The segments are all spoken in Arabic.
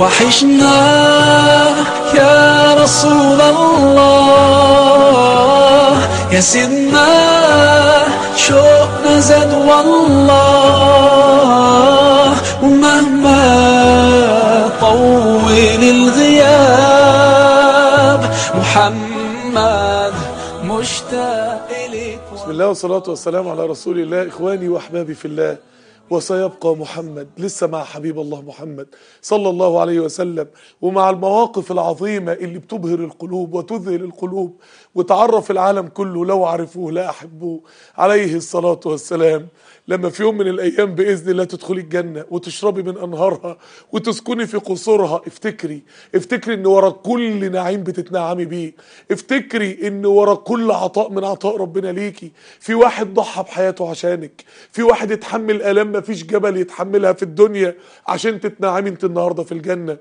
وحشنا يا رسول الله يا سيدنا شوقنا زاد والله ومهما طول الغياب محمد مشتاق إليك بسم الله والصلاة والسلام على رسول الله إخواني وأحبابي في الله وسيبقى محمد لسه مع حبيب الله محمد صلى الله عليه وسلم ومع المواقف العظيمة اللي بتبهر القلوب وتذهل القلوب وتعرف العالم كله لو عرفوه لا أحبوه عليه الصلاة والسلام لما في يوم من الايام باذن الله تدخلي الجنه وتشربي من انهارها وتسكني في قصورها افتكري افتكري ان ورا كل نعيم بتتنعمي بيه افتكري ان ورا كل عطاء من عطاء ربنا ليكي في واحد ضحى بحياته عشانك في واحد اتحمل الام مفيش جبل يتحملها في الدنيا عشان تتنعمي انت النهارده في الجنه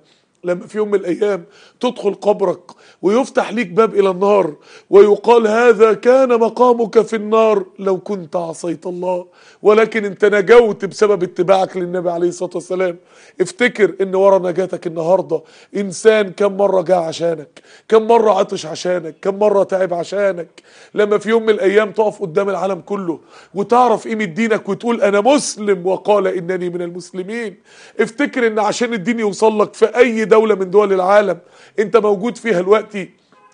لما في يوم من الايام تدخل قبرك ويفتح ليك باب الى النار ويقال هذا كان مقامك في النار لو كنت عصيت الله ولكن انت نجوت بسبب اتباعك للنبي عليه الصلاه والسلام افتكر ان ورا نجاتك النهارده انسان كم مره جاء عشانك كم مره عطش عشانك كم مره تعب عشانك لما في يوم من الايام تقف قدام العالم كله وتعرف قيمه دينك وتقول انا مسلم وقال انني من المسلمين افتكر ان عشان الدين يوصل لك في اي دولة من دول العالم انت موجود فيها دلوقتي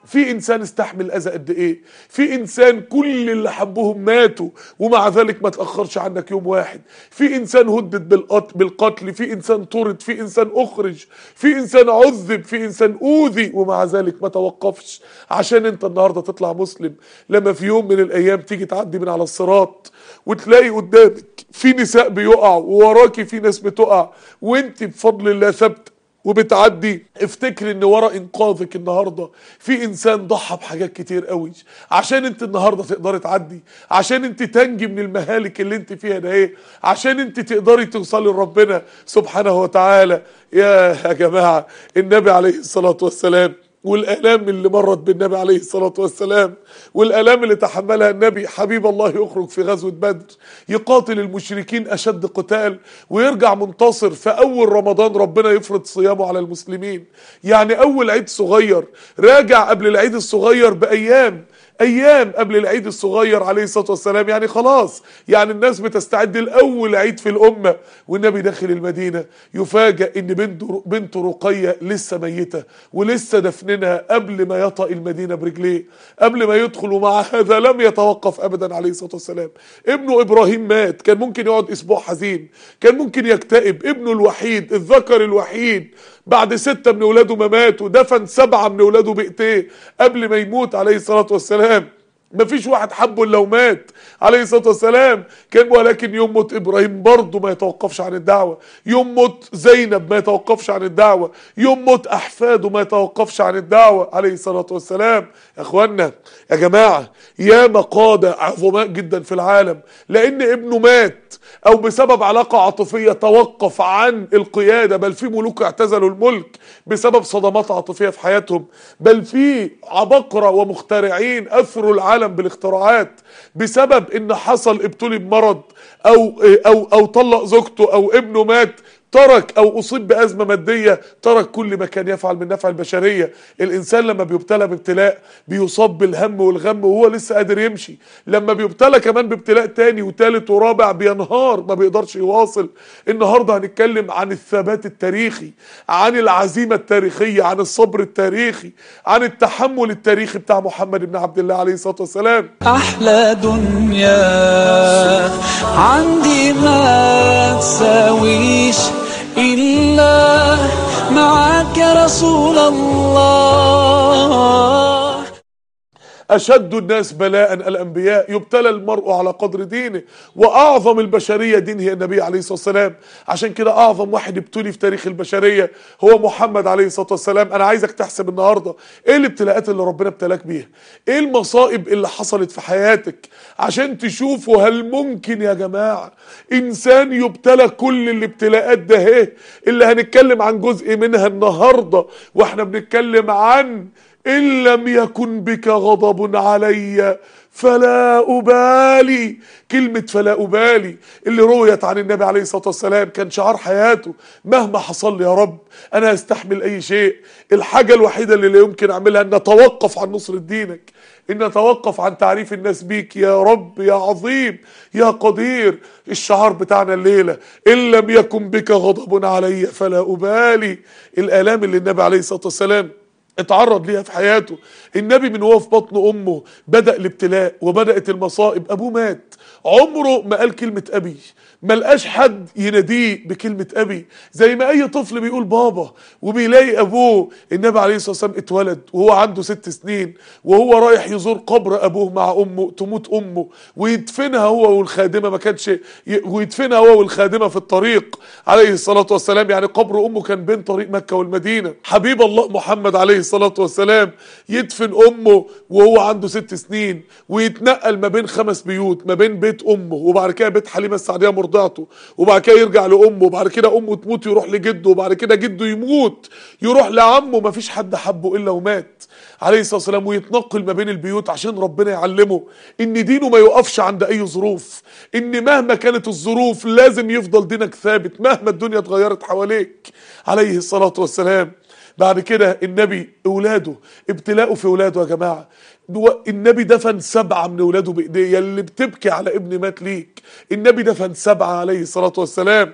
في انسان استحمل اذى قد ايه في انسان كل اللي حبهم ماتوا ومع ذلك ما تاخرش عنك يوم واحد في انسان هدد بالقتل في انسان طرد في انسان اخرج في انسان عذب في انسان اوذي ومع ذلك ما توقفش عشان انت النهارده تطلع مسلم لما في يوم من الايام تيجي تعدي من على الصراط وتلاقي قدامك في نساء بيقع ووراكي في ناس بتقع وانت بفضل الله ثابته وبتعدي افتكر ان ورا انقاذك النهارده في انسان ضحى بحاجات كتير قوي عشان انت النهارده تقدري تعدي عشان انت تنجي من المهالك اللي انت فيها ده ايه عشان انت تقدري توصلي لربنا سبحانه وتعالى يا يا جماعه النبي عليه الصلاه والسلام والآلام اللي مرت بالنبي عليه الصلاة والسلام والآلام اللي تحملها النبي حبيب الله يخرج في غزوة بدر يقاتل المشركين أشد قتال ويرجع منتصر في أول رمضان ربنا يفرض صيامه على المسلمين يعني أول عيد صغير راجع قبل العيد الصغير بأيام ايام قبل العيد الصغير عليه الصلاه والسلام يعني خلاص يعني الناس بتستعد لاول عيد في الامه والنبي داخل المدينه يفاجئ ان بنته بنت رقيه لسه ميته ولسه دفننها قبل ما يطأ المدينه برجليه قبل ما يدخل ومع هذا لم يتوقف ابدا عليه الصلاه والسلام ابنه ابراهيم مات كان ممكن يقعد اسبوع حزين كان ممكن يكتئب ابنه الوحيد الذكر الوحيد بعد ستة من اولاده ما ماتوا دفن سبعة من اولاده بايديه قبل ما يموت عليه الصلاة والسلام ما فيش واحد حبه لو مات عليه الصلاة والسلام كان ولكن يوم موت إبراهيم برضه ما يتوقفش عن الدعوة يوم موت زينب ما يتوقفش عن الدعوة يوم موت أحفاده ما يتوقفش عن الدعوة عليه الصلاة والسلام يا أخوانا يا جماعة يا مقادة عظماء جدا في العالم لأن ابنه مات او بسبب علاقة عاطفية توقف عن القيادة بل في ملوك اعتزلوا الملك بسبب صدمات عاطفية في حياتهم بل في عبقرة ومخترعين اثروا العالم بالاختراعات بسبب ان حصل ابتلي بمرض او او او طلق زوجته او ابنه مات ترك او اصيب بازمه ماديه ترك كل ما كان يفعل من نفع البشريه الانسان لما بيبتلى بابتلاء بيصاب بالهم والغم وهو لسه قادر يمشي لما بيبتلى كمان بابتلاء تاني وتالت ورابع بينهار ما بيقدرش يواصل النهارده هنتكلم عن الثبات التاريخي عن العزيمه التاريخيه عن الصبر التاريخي عن التحمل التاريخي بتاع محمد بن عبد الله عليه الصلاه والسلام احلى دنيا عندي ما تساويش إلا معك رسول الله أشد الناس بلاء الأنبياء يبتلى المرء على قدر دينه وأعظم البشرية دين هي النبي عليه الصلاة والسلام عشان كده أعظم واحد ابتلي في تاريخ البشرية هو محمد عليه الصلاة والسلام أنا عايزك تحسب النهاردة إيه الابتلاءات اللي ربنا ابتلاك بيها إيه المصائب اللي حصلت في حياتك عشان تشوفوا هل ممكن يا جماعة إنسان يبتلى كل الابتلاءات ده إيه اللي هنتكلم عن جزء منها النهاردة وإحنا بنتكلم عن ان لم يكن بك غضب علي فلا أبالي كلمة فلا أبالي اللي رويت عن النبي عليه الصلاة والسلام كان شعار حياته مهما حصل لي يا رب أنا أستحمل أي شيء الحاجة الوحيدة اللي لا يمكن أعملها أن أتوقف عن نصرة دينك أن أتوقف عن تعريف الناس بيك يا رب يا عظيم يا قدير الشعار بتاعنا الليلة إن لم يكن بك غضب علي فلا أبالي الآلام اللي النبي عليه الصلاة والسلام اتعرض ليها في حياته النبي من وهو في بطن امه بدا الابتلاء وبدات المصائب ابوه مات عمره ما قال كلمه ابي ما لقاش حد يناديه بكلمه ابي زي ما اي طفل بيقول بابا وبيلاقي ابوه النبي عليه الصلاه والسلام اتولد وهو عنده ست سنين وهو رايح يزور قبر ابوه مع امه تموت امه ويدفنها هو والخادمه ما كانش ي... ويدفنها هو والخادمه في الطريق عليه الصلاه والسلام يعني قبر امه كان بين طريق مكه والمدينه حبيب الله محمد عليه الصلاة والسلام يدفن أمه وهو عنده ست سنين ويتنقل ما بين خمس بيوت ما بين بيت أمه وبعد كده بيت حليمة السعدية مرضعته وبعد كده يرجع لأمه وبعد كده أمه تموت يروح لجده وبعد كده جده يموت يروح لعمه ما فيش حد حبه إلا ومات عليه الصلاة والسلام ويتنقل ما بين البيوت عشان ربنا يعلمه إن دينه ما يقفش عند أي ظروف إن مهما كانت الظروف لازم يفضل دينك ثابت مهما الدنيا اتغيرت حواليك عليه الصلاة والسلام بعد كده النبي اولاده ابتلاءه في اولاده يا جماعه النبي دفن سبعة من اولاده بايديه اللي بتبكي على ابن مات ليك النبي دفن سبعة عليه الصلاه والسلام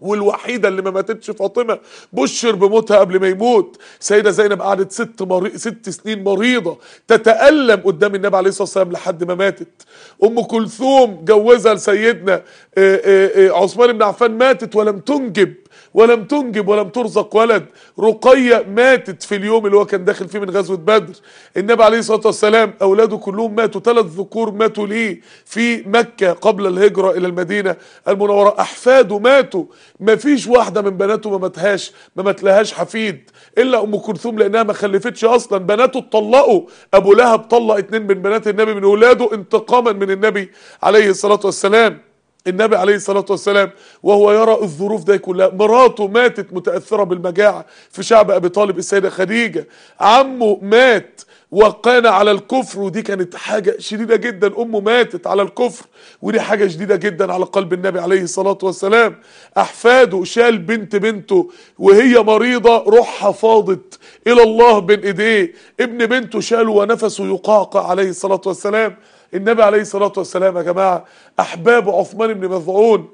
والوحيده اللي ما ماتتش فاطمه بشر بموتها قبل ما يموت سيده زينب قعدت ست مري... ست سنين مريضه تتالم قدام النبي عليه الصلاه والسلام لحد ما ماتت ام كلثوم جوزها لسيدنا آه، آه، آه، عثمان بن عفان ماتت ولم تنجب ولم تنجب ولم ترزق ولد رقية ماتت في اليوم اللي هو كان داخل فيه من غزوة بدر النبي عليه الصلاة والسلام أولاده كلهم ماتوا ثلاث ذكور ماتوا ليه في مكة قبل الهجرة إلى المدينة المنورة أحفاده ماتوا ما فيش واحدة من بناته ما ماتهاش ما ماتلهاش حفيد إلا أم كلثوم لأنها ما خلفتش أصلا بناته اتطلقوا أبو لهب طلق اتنين من بنات النبي من أولاده انتقاما من النبي عليه الصلاة والسلام النبي عليه الصلاة والسلام وهو يرى الظروف دي كلها مراته ماتت متأثرة بالمجاعة في شعب أبي طالب السيدة خديجة عمه مات وقان على الكفر ودي كانت حاجة شديدة جدا أمه ماتت على الكفر ودي حاجة شديدة جدا على قلب النبي عليه الصلاة والسلام أحفاده شال بنت بنته وهي مريضة روحها فاضت إلى الله بين إيديه ابن بنته شاله ونفسه يقعقع عليه الصلاة والسلام النبي عليه الصلاة والسلام يا جماعة أحباب عثمان بن مظعون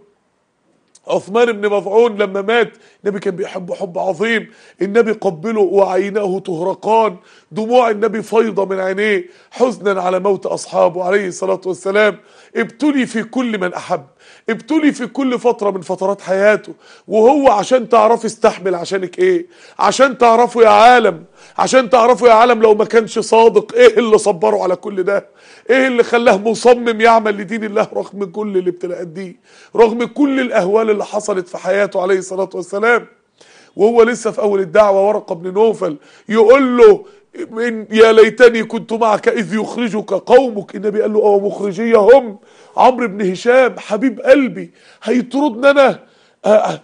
عثمان بن مظعون لما مات النبي كان بيحبه حب عظيم النبي قبله وعيناه تهرقان دموع النبي فيضة من عينيه حزنا على موت أصحابه عليه الصلاة والسلام ابتلي في كل من أحب ابتلي في كل فترة من فترات حياته وهو عشان تعرف استحمل عشانك ايه عشان تعرفوا يا عالم عشان تعرفوا يا عالم لو ما كانش صادق ايه اللي صبره على كل ده ايه اللي خلاه مصمم يعمل لدين الله رغم كل الابتلاءات دي رغم كل الاهوال اللي حصلت في حياته عليه الصلاة والسلام وهو لسه في اول الدعوة ورقة بن نوفل يقول له من يا ليتني كنت معك إذ يخرجك قومك النبي قال له اه مخرجي هم عمرو بن هشام حبيب قلبي هيطردني أنا آه، آه،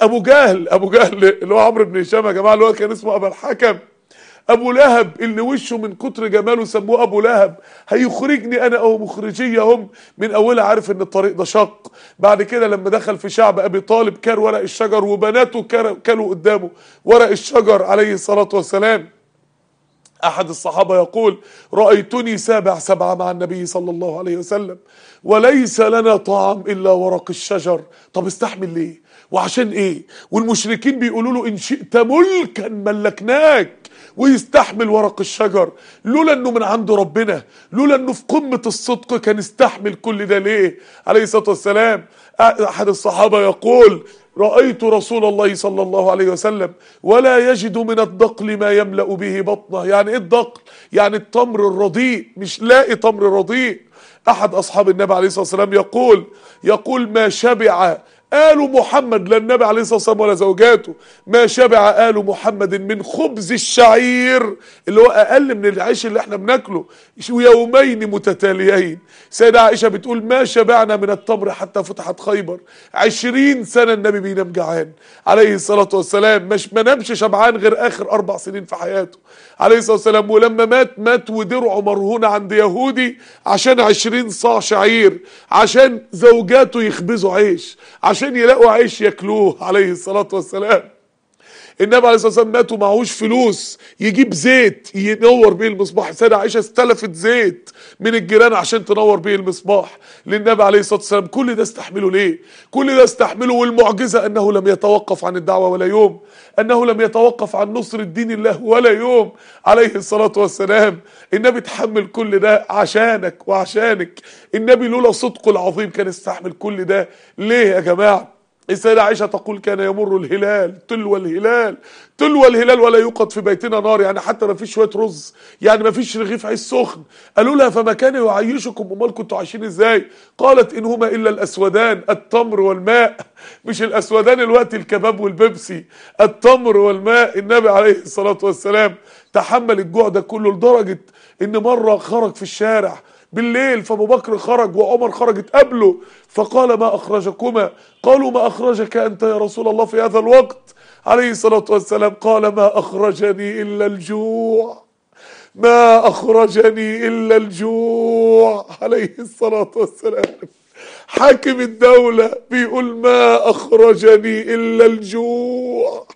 أبو جهل أبو جهل اللي هو عمرو بن هشام يا جماعة اللي هو كان اسمه أبا الحكم ابو لهب اللي وشه من كتر جماله سموه ابو لهب هيخرجني انا او مخرجي هم من اولها عارف ان الطريق ده شق بعد كده لما دخل في شعب ابي طالب كار ورق الشجر وبناته كانوا قدامه ورق الشجر عليه الصلاه والسلام أحد الصحابة يقول رأيتني سابع سبعة مع النبي صلى الله عليه وسلم وليس لنا طعام إلا ورق الشجر طب استحمل ليه وعشان إيه والمشركين بيقولوا له إن شئت ملكا ملكناك ويستحمل ورق الشجر لولا انه من عند ربنا لولا انه في قمة الصدق كان استحمل كل ده ليه عليه الصلاة والسلام احد الصحابة يقول رأيت رسول الله صلى الله عليه وسلم ولا يجد من الدقل ما يملأ به بطنه يعني ايه الدقل يعني التمر الرديء مش لاقي تمر رديء احد اصحاب النبي عليه الصلاة والسلام يقول يقول ما شبع آل محمد لا النبي عليه الصلاة والسلام ولا زوجاته ما شبع آل محمد من خبز الشعير اللي هو أقل من العيش اللي احنا بناكله يومين متتاليين سيدة عائشة بتقول ما شبعنا من التمر حتى فتحت خيبر عشرين سنة النبي بينام جعان عليه الصلاة والسلام مش ما نامش شبعان غير آخر أربع سنين في حياته عليه الصلاة والسلام ولما مات مات ودرعه مرهون عند يهودي عشان عشرين صاع شعير عشان زوجاته يخبزوا عيش عشان يلاقوا عيش ياكلوه عليه الصلاة والسلام النبي عليه الصلاه والسلام مات ومعهوش فلوس يجيب زيت ينور بيه المصباح السيده عائشه استلفت زيت من الجيران عشان تنور بيه المصباح للنبي عليه الصلاه والسلام كل ده استحمله ليه كل ده استحمله والمعجزه انه لم يتوقف عن الدعوه ولا يوم انه لم يتوقف عن نصر الدين الله ولا يوم عليه الصلاه والسلام النبي تحمل كل ده عشانك وعشانك النبي لولا صدقه العظيم كان استحمل كل ده ليه يا جماعه السيدة عائشة تقول كان يمر الهلال تلو الهلال تلو الهلال ولا يوقد في بيتنا نار يعني حتى ما فيش شوية رز يعني ما فيش رغيف عيش سخن قالوا لها فما كان يعيشكم امال كنتوا عايشين ازاي قالت ان هما الا الاسودان التمر والماء مش الاسودان الوقت الكباب والبيبسي التمر والماء النبي عليه الصلاة والسلام تحمل الجوع ده كله لدرجة ان مرة خرج في الشارع بالليل فابو بكر خرج وعمر خرجت قبله فقال ما اخرجكما قالوا ما اخرجك انت يا رسول الله في هذا الوقت عليه الصلاه والسلام قال ما اخرجني الا الجوع ما اخرجني الا الجوع عليه الصلاه والسلام حاكم الدولة بيقول ما أخرجني إلا الجوع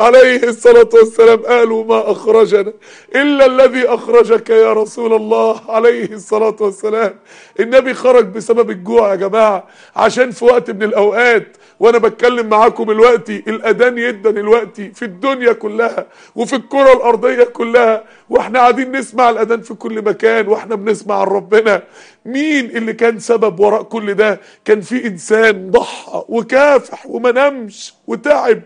عليه الصلاة والسلام قالوا ما أخرجنا إلا الذي أخرجك يا رسول الله عليه الصلاة والسلام النبي خرج بسبب الجوع يا جماعة عشان في وقت من الأوقات وانا بتكلم معاكم الوقتي الاذان يدا دلوقتي في الدنيا كلها وفي الكره الارضيه كلها واحنا قاعدين نسمع الاذان في كل مكان واحنا بنسمع ربنا مين اللي كان سبب وراء كل ده كان في انسان ضحى وكافح وما نامش وتعب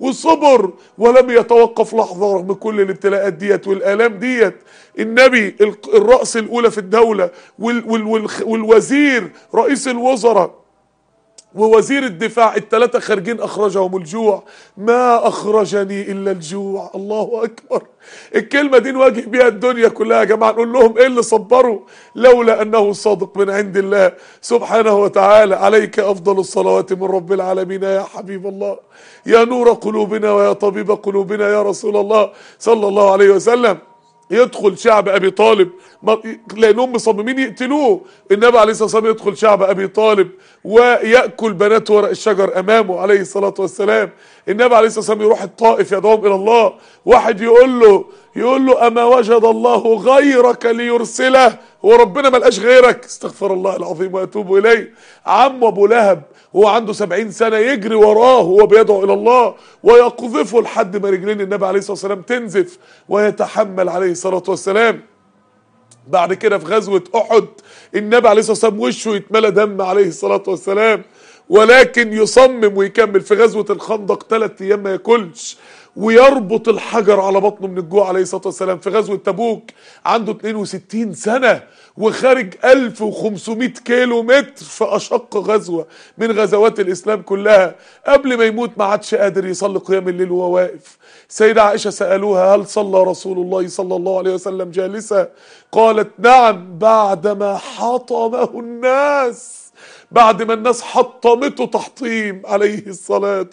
وصبر ولم يتوقف لحظة رغم كل الابتلاءات ديت والآلام ديت النبي الرأس الأولى في الدولة والوزير رئيس الوزراء ووزير الدفاع الثلاثة خارجين أخرجهم الجوع ما أخرجني إلا الجوع الله أكبر الكلمة دي نواجه بيها الدنيا كلها يا جماعة نقول لهم إيه اللي صبروا لولا أنه صادق من عند الله سبحانه وتعالى عليك أفضل الصلوات من رب العالمين يا حبيب الله يا نور قلوبنا ويا طبيب قلوبنا يا رسول الله صلى الله عليه وسلم يدخل شعب ابي طالب لانهم مصممين يقتلوه النبي عليه الصلاه والسلام يدخل شعب ابي طالب وياكل بنات ورق الشجر امامه عليه الصلاه والسلام النبي عليه الصلاه والسلام يروح الطائف يدعوهم الى الله واحد يقول له يقول له اما وجد الله غيرك ليرسله هو ربنا لقاش غيرك استغفر الله العظيم واتوب اليه عم ابو لهب وهو عنده سبعين سنة يجري وراه وهو بيدعو الى الله ويقذفه لحد ما رجلين النبي عليه الصلاة والسلام تنزف ويتحمل عليه الصلاة والسلام بعد كده في غزوة احد النبي عليه الصلاة والسلام وشه يتملى دم عليه الصلاة والسلام ولكن يصمم ويكمل في غزوة الخندق ثلاث ايام ما ياكلش ويربط الحجر على بطنه من الجوع عليه الصلاه والسلام في غزوه تبوك عنده 62 سنه وخارج 1500 كيلو متر في اشق غزوه من غزوات الاسلام كلها قبل ما يموت ما عادش قادر يصلي قيام الليل وهو واقف سيده عائشه سالوها هل صلى رسول الله صلى الله عليه وسلم جالسا قالت نعم بعدما حطمه الناس بعد ما الناس حطمته تحطيم عليه الصلاة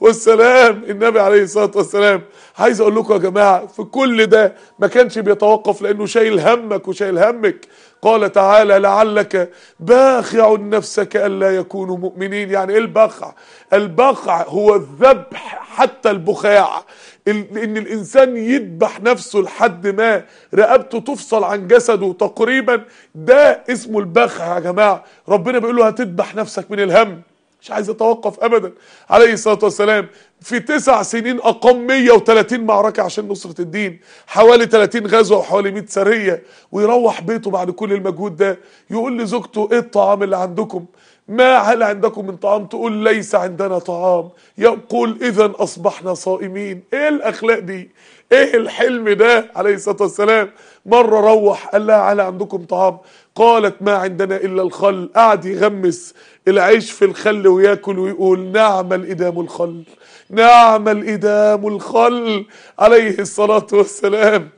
والسلام النبي عليه الصلاة والسلام عايز اقول لكم يا جماعة في كل ده ما كانش بيتوقف لانه شايل همك وشايل همك قال تعالى لعلك باخع نفسك ألا يكونوا مؤمنين يعني إيه البخع البخع هو الذبح حتى البخاع ان الانسان يذبح نفسه لحد ما رقبته تفصل عن جسده تقريبا ده اسمه البخع يا جماعه ربنا بيقول له هتذبح نفسك من الهم مش عايز يتوقف ابدا عليه الصلاه والسلام في تسع سنين اقام 130 معركه عشان نصره الدين حوالي 30 غزوه وحوالي 100 سريه ويروح بيته بعد كل المجهود ده يقول لزوجته ايه الطعام اللي عندكم ما هل عندكم من طعام تقول ليس عندنا طعام يقول اذا اصبحنا صائمين ايه الاخلاق دي ايه الحلم ده عليه الصلاه والسلام مره روح قال لها هل عندكم طعام قالت ما عندنا إلا الخل قعد يغمس العيش في الخل وياكل ويقول نعم الإدام الخل نعم الإدام الخل عليه الصلاة والسلام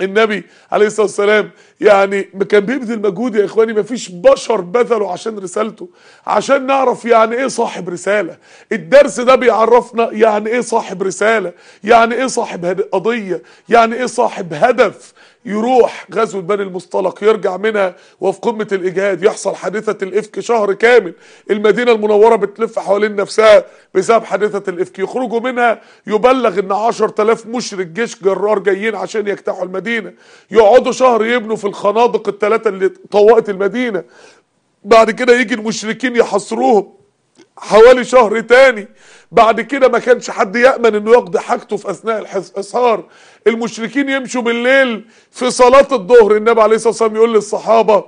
النبي عليه الصلاة والسلام يعني كان بيبذل مجهود يا إخواني مفيش بشر بذلوا عشان رسالته عشان نعرف يعني إيه صاحب رسالة الدرس ده بيعرفنا يعني إيه صاحب رسالة يعني إيه صاحب قضية يعني إيه صاحب هدف يروح غزوة بني المصطلق يرجع منها وفي قمة الإجهاد يحصل حادثة الإفك شهر كامل المدينة المنورة بتلف حوالين نفسها بسبب حادثة الإفك يخرجوا منها يبلغ إن 10000 مشرك جيش جرار جايين عشان يجتاحوا المدينة يقعدوا شهر يبنوا في الخنادق الثلاثة اللي طوقت المدينة بعد كده يجي المشركين يحصروهم حوالي شهر تاني بعد كده ما كانش حد يأمن انه يقضي حاجته في اثناء الحصار المشركين يمشوا بالليل في صلاة الظهر النبي عليه الصلاة والسلام يقول للصحابة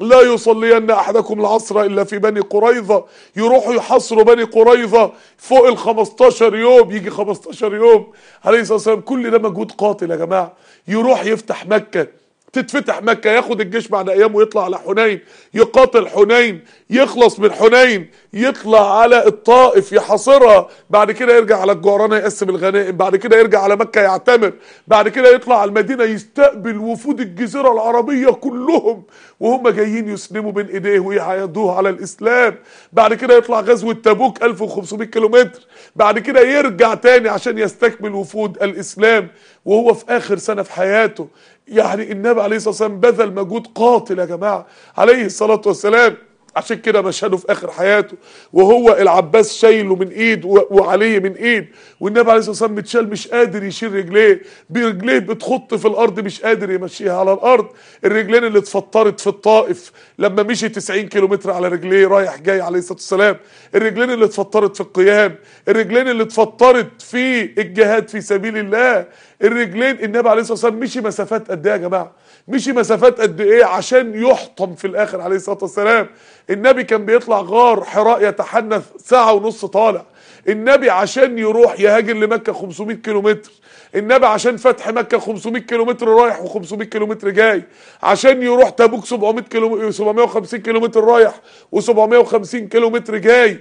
لا يصلين احدكم العصر الا في بني قريظة يروحوا يحصروا بني قريظة فوق ال 15 يوم يجي 15 يوم عليه الصلاة والسلام كل ده مجهود قاتل يا جماعة يروح يفتح مكة تتفتح مكة ياخد الجيش بعد ايام ويطلع على حنين يقاتل حنين يخلص من حنين يطلع على الطائف يحاصرها بعد كده يرجع على الجعرانة يقسم الغنائم بعد كده يرجع على مكة يعتمر بعد كده يطلع على المدينة يستقبل وفود الجزيرة العربية كلهم وهم جايين يسلموا بين ايديه ويعيدوه على الاسلام بعد كده يطلع غزوة تبوك 1500 كيلومتر بعد كده يرجع تاني عشان يستكمل وفود الاسلام وهو في اخر سنة في حياته يعني النبي عليه الصلاة والسلام بذل مجهود قاتل يا جماعة عليه الصلاة والسلام عشان كده مشهده في اخر حياته وهو العباس شايله من ايد وعلي من ايد والنبي عليه الصلاه والسلام متشال مش قادر يشيل رجليه برجليه بتخط في الارض مش قادر يمشيها على الارض الرجلين اللي اتفطرت في الطائف لما مشي 90 كيلو على رجليه رايح جاي عليه الصلاه والسلام الرجلين اللي اتفطرت في القيام الرجلين اللي اتفطرت في الجهاد في سبيل الله الرجلين النبي عليه الصلاه والسلام مشي مسافات قد ايه يا جماعه مشي مسافات قد ايه عشان يحطم في الاخر عليه الصلاه والسلام النبي كان بيطلع غار حراء يتحنث ساعه ونص طالع النبي عشان يروح يهاجر لمكه 500 كيلومتر النبي عشان فتح مكه 500 كيلومتر رايح و500 كيلومتر جاي عشان يروح تبوك 700 كيلو 750 كيلومتر رايح و750 كيلومتر جاي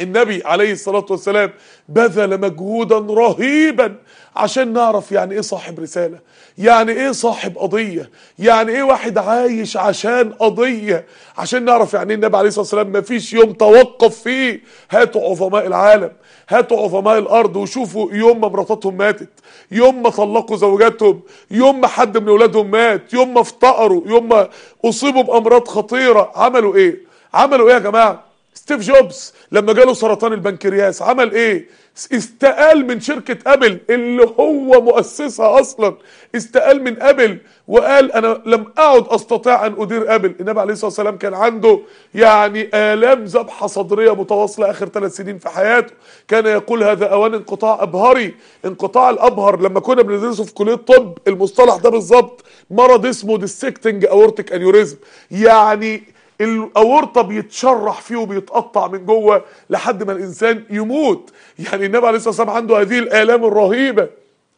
النبي عليه الصلاة والسلام بذل مجهودا رهيبا عشان نعرف يعني ايه صاحب رسالة يعني ايه صاحب قضية يعني ايه واحد عايش عشان قضية عشان نعرف يعني إيه النبي عليه الصلاة والسلام مفيش يوم توقف فيه هاتوا عظماء العالم هاتوا عظماء الارض وشوفوا يوم ما مراتاتهم ماتت يوم ما طلقوا زوجاتهم يوم ما حد من اولادهم مات يوم ما افتقروا يوم ما اصيبوا بامراض خطيرة عملوا ايه عملوا ايه يا جماعة ستيف جوبز لما جاله سرطان البنكرياس عمل ايه استقال من شركة ابل اللي هو مؤسسها اصلا استقال من ابل وقال انا لم اعد استطيع ان ادير ابل النبي عليه الصلاة والسلام كان عنده يعني الام ذبحة صدرية متواصلة اخر ثلاث سنين في حياته كان يقول هذا اوان انقطاع ابهري انقطاع الابهر لما كنا بندرسه في كلية طب المصطلح ده بالظبط مرض اسمه ديسكتنج اورتيك انيوريزم يعني الاورطه بيتشرح فيه وبيتقطع من جوه لحد ما الانسان يموت يعني النبي عليه الصلاه والسلام عنده هذه الالام الرهيبه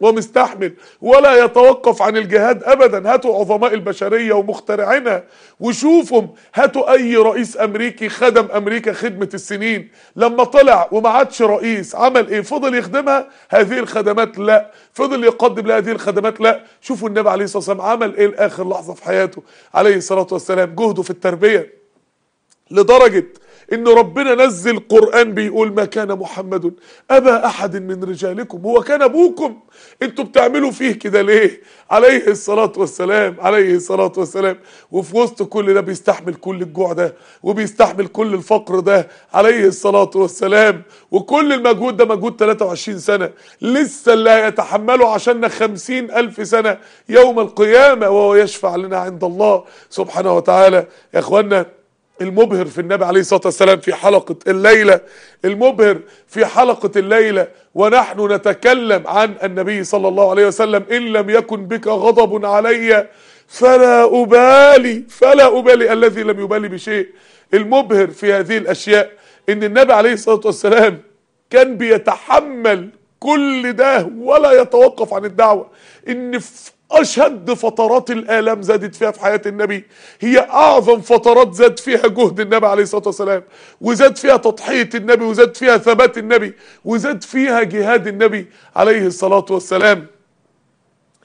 ومستحمل ولا يتوقف عن الجهاد ابدا هاتوا عظماء البشريه ومخترعينها وشوفهم هاتوا اي رئيس امريكي خدم امريكا خدمه السنين لما طلع وما عادش رئيس عمل ايه فضل يخدمها هذه الخدمات لا فضل يقدم لهذه الخدمات لا شوفوا النبي عليه الصلاه والسلام عمل ايه لاخر لحظه في حياته عليه الصلاه والسلام جهده في التربيه لدرجه ان ربنا نزل قرآن بيقول ما كان محمد ابا احد من رجالكم هو كان ابوكم انتوا بتعملوا فيه كده ليه عليه الصلاة والسلام عليه الصلاة والسلام وفي وسط كل ده بيستحمل كل الجوع ده وبيستحمل كل الفقر ده عليه الصلاة والسلام وكل المجهود ده مجهود 23 سنة لسه اللي هيتحمله عشان 50 ألف سنة يوم القيامة وهو يشفع لنا عند الله سبحانه وتعالى يا اخوانا المبهر في النبي عليه الصلاه والسلام في حلقه الليله المبهر في حلقه الليله ونحن نتكلم عن النبي صلى الله عليه وسلم ان لم يكن بك غضب علي فلا ابالي فلا ابالي الذي لم يبالي بشيء المبهر في هذه الاشياء ان النبي عليه الصلاه والسلام كان بيتحمل كل ده ولا يتوقف عن الدعوه ان في أشد فترات الآلام زادت فيها في حياة النبي هي أعظم فترات زاد فيها جهد النبي عليه الصلاة والسلام وزاد فيها تضحية النبي وزاد فيها ثبات النبي وزاد فيها جهاد النبي عليه الصلاة والسلام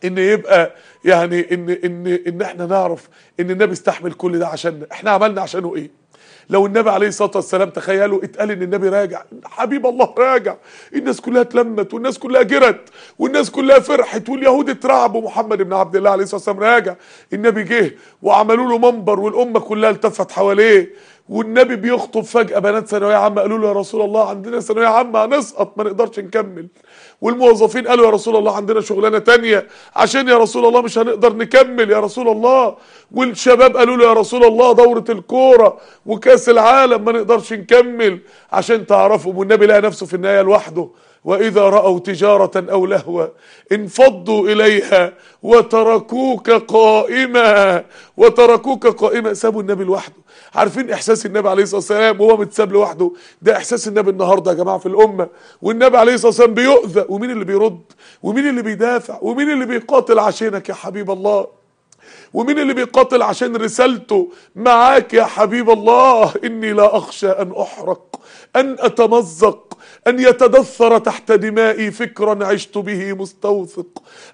ان يبقى يعني ان ان ان احنا نعرف ان النبي استحمل كل ده عشاننا احنا عملنا عشانه ايه لو النبي عليه الصلاه والسلام تخيلوا اتقال ان النبي راجع حبيب الله راجع الناس كلها اتلمت والناس كلها جرت والناس كلها فرحت واليهود اترعبوا محمد بن عبد الله عليه الصلاه والسلام راجع النبي جه وعملوا له منبر والامه كلها التفت حواليه والنبي بيخطب فجأة بنات ثانوية عامة قالوا له يا رسول الله عندنا ثانوية عامة هنسقط ما نقدرش نكمل والموظفين قالوا يا رسول الله عندنا شغلانة تانية عشان يا رسول الله مش هنقدر نكمل يا رسول الله والشباب قالوا له يا رسول الله دورة الكورة وكاس العالم ما نقدرش نكمل عشان تعرفوا والنبي لقى نفسه في النهاية لوحده واذا راوا تجاره او لهوا انفضوا اليها وتركوك قائما وتركوك قائما سابوا النبي لوحده عارفين احساس النبي عليه الصلاه والسلام وهو متساب لوحده ده احساس النبي النهارده يا جماعه في الامه والنبي عليه الصلاه والسلام بيؤذى ومين اللي بيرد ومين اللي بيدافع ومين اللي بيقاتل عشانك يا حبيب الله ومين اللي بيقاتل عشان رسالته معاك يا حبيب الله إني لا أخشى أن أحرق أن أتمزق أن يتدثر تحت دمائي فكرا عشت به مستوثق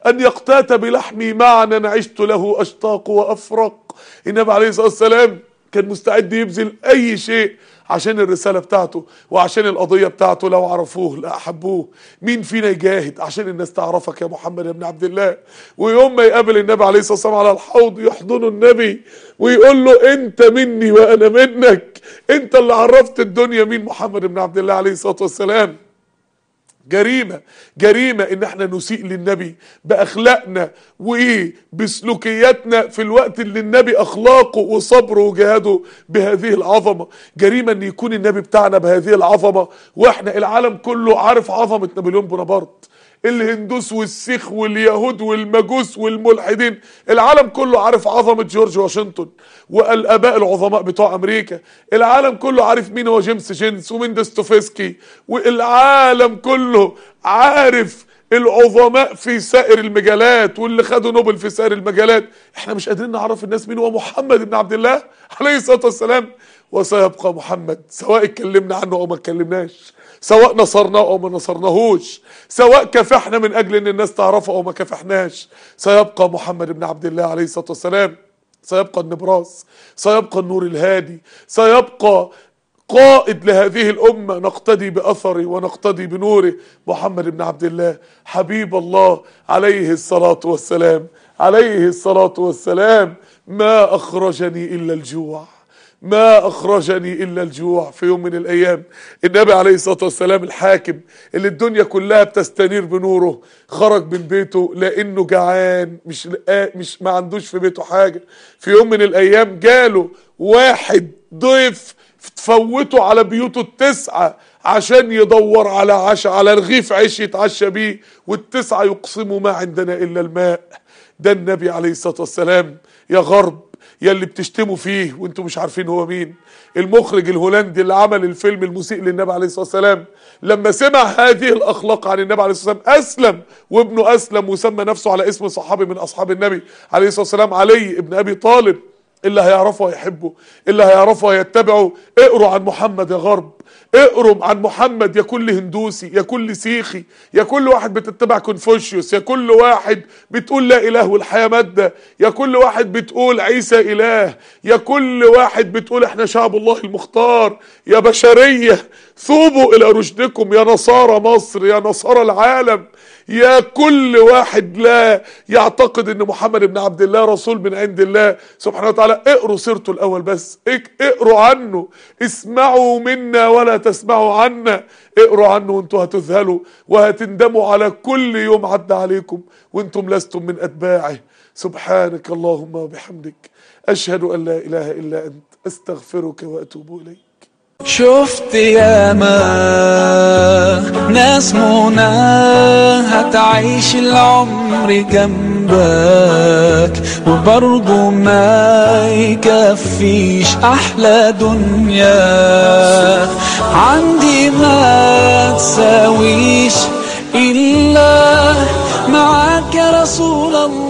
أن يقتات بلحمي معنى عشت له أشتاق وأفرق النبي عليه الصلاة والسلام كان مستعد يبذل أي شيء عشان الرسالة بتاعته وعشان القضية بتاعته لو عرفوه لأحبوه مين فينا يجاهد عشان الناس تعرفك يا محمد يا ابن عبد الله ويوم ما يقابل النبي عليه الصلاة والسلام على الحوض يحضنه النبي ويقول له أنت مني وأنا منك انت اللي عرفت الدنيا مين محمد بن عبد الله عليه الصلاه والسلام جريمة جريمة ان احنا نسيء للنبي باخلاقنا وايه بسلوكياتنا في الوقت اللي النبي اخلاقه وصبره وجهاده بهذه العظمة جريمة ان يكون النبي بتاعنا بهذه العظمة واحنا العالم كله عارف عظمة نابليون بونابرت الهندوس والسيخ واليهود والمجوس والملحدين العالم كله عارف عظمة جورج واشنطن والآباء العظماء بتوع أمريكا العالم كله عارف مين هو جيمس جينس ومين دستوفيسكي والعالم كله عارف العظماء في سائر المجالات واللي خدوا نوبل في سائر المجالات احنا مش قادرين نعرف الناس مين هو محمد بن عبد الله عليه الصلاة والسلام وسيبقى محمد سواء اتكلمنا عنه او ما اتكلمناش سواء نصرناه او ما نصرناهوش سواء كافحنا من اجل ان الناس تعرفه او ما كافحناش سيبقى محمد بن عبد الله عليه الصلاه والسلام سيبقى النبراس سيبقى النور الهادي سيبقى قائد لهذه الأمة نقتدي بأثره ونقتدي بنوره محمد بن عبد الله حبيب الله عليه الصلاة والسلام عليه الصلاة والسلام ما أخرجني إلا الجوع ما أخرجني إلا الجوع في يوم من الأيام النبي عليه الصلاة والسلام الحاكم اللي الدنيا كلها بتستنير بنوره خرج من بيته لأنه جعان مش, مش ما عندوش في بيته حاجة في يوم من الأيام جاله واحد ضيف تفوته على بيوته التسعة عشان يدور على عشاء على رغيف عيش يتعشى بيه والتسعة يقسموا ما عندنا إلا الماء ده النبي عليه الصلاة والسلام يا غرب يلي بتشتموا فيه وانتوا مش عارفين هو مين المخرج الهولندي اللي عمل الفيلم المسيء للنبي عليه الصلاه والسلام لما سمع هذه الاخلاق عن النبي عليه الصلاه والسلام اسلم وابنه اسلم وسمى نفسه على اسم صحابي من اصحاب النبي عليه الصلاه والسلام علي ابن ابي طالب اللي هيعرفه هيحبه اللي هيعرفه هيتبعه اقروا عن محمد يا غرب اقرب عن محمد يا كل هندوسي يا كل سيخي يا كل واحد بتتبع كونفوشيوس يا كل واحد بتقول لا اله والحياه ماده يا كل واحد بتقول عيسى اله يا كل واحد بتقول احنا شعب الله المختار يا بشريه ثوبوا الى رشدكم يا نصارى مصر يا نصارى العالم يا كل واحد لا يعتقد ان محمد بن عبد الله رسول من عند الله سبحانه وتعالى اقروا سيرته الاول بس اقروا عنه اسمعوا منا ولا تسمعوا عنا اقروا عنه وانتوا هتذهلوا وهتندموا على كل يوم عدى عليكم وانتم لستم من اتباعه سبحانك اللهم وبحمدك اشهد ان لا اله الا انت استغفرك واتوب اليك شفت ياما ناس منى هتعيش العمر جنبك وبرضه ما يكفيش احلى دنيا عندي ما تساويش الا معاك يا رسول الله